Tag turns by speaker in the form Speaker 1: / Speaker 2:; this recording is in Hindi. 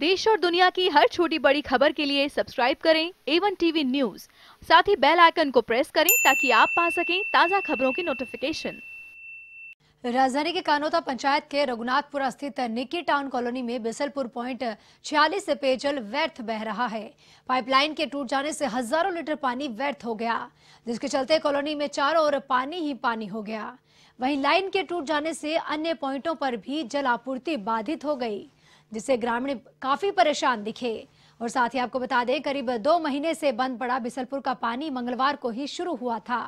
Speaker 1: देश और दुनिया की हर छोटी बड़ी खबर के लिए सब्सक्राइब करें एवन टीवी न्यूज
Speaker 2: साथ ही बेल आइकन को प्रेस करें ताकि आप पा सकें ताज़ा खबरों की नोटिफिकेशन
Speaker 3: राजधानी के कानोता पंचायत के रघुनाथपुरा स्थित निकी टाउन कॉलोनी में बिसलपुर पॉइंट छियालीस पेयजल व्यर्थ बह रहा है पाइपलाइन के टूट जाने से हजारों लीटर पानी व्यर्थ हो गया जिसके चलते कॉलोनी में चारों ओर पानी ही पानी हो गया वहीं लाइन के टूट जाने से अन्य पॉइंटों पर भी जल आपूर्ति बाधित हो गई जिससे ग्रामीण काफी परेशान दिखे और साथ ही आपको बता दें करीब दो महीने से बंद पड़ा बिसलपुर का पानी मंगलवार को ही शुरू हुआ था